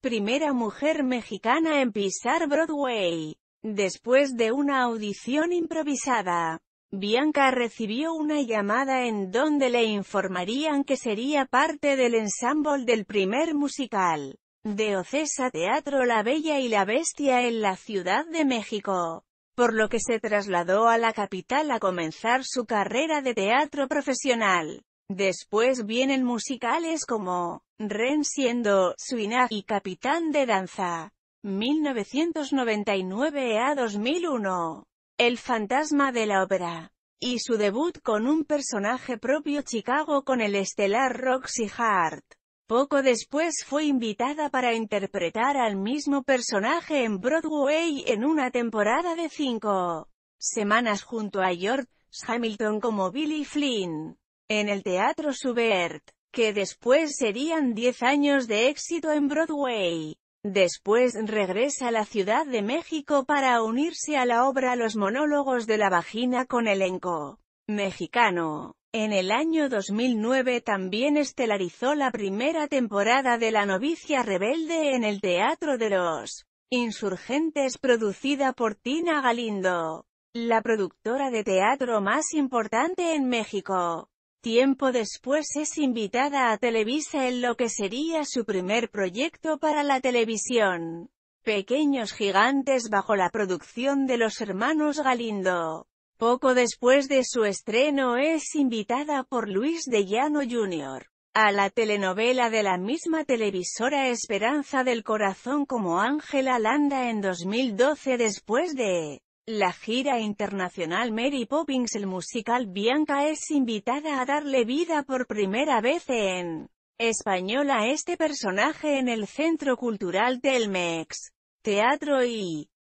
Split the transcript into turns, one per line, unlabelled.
Primera mujer mexicana en pisar Broadway. Después de una audición improvisada, Bianca recibió una llamada en donde le informarían que sería parte del ensamble del primer musical de Ocesa Teatro La Bella y la Bestia en la Ciudad de México, por lo que se trasladó a la capital a comenzar su carrera de teatro profesional. Después vienen musicales como Ren siendo Suina y capitán de danza. 1999 a 2001. El fantasma de la ópera. Y su debut con un personaje propio Chicago con el estelar Roxy Hart. Poco después fue invitada para interpretar al mismo personaje en Broadway en una temporada de cinco semanas junto a George Hamilton como Billy Flynn, en el Teatro Subert que después serían 10 años de éxito en Broadway. Después regresa a la Ciudad de México para unirse a la obra Los monólogos de la vagina con elenco mexicano. En el año 2009 también estelarizó la primera temporada de La novicia rebelde en el Teatro de los Insurgentes producida por Tina Galindo, la productora de teatro más importante en México. Tiempo después es invitada a Televisa en lo que sería su primer proyecto para la televisión. Pequeños Gigantes bajo la producción de los hermanos Galindo. Poco después de su estreno es invitada por Luis de Llano Jr. a la telenovela de la misma televisora Esperanza del Corazón como Ángela Landa en 2012 después de la gira internacional Mary Poppins el musical Bianca es invitada a darle vida por primera vez en español a este personaje en el Centro Cultural del Mex, Teatro y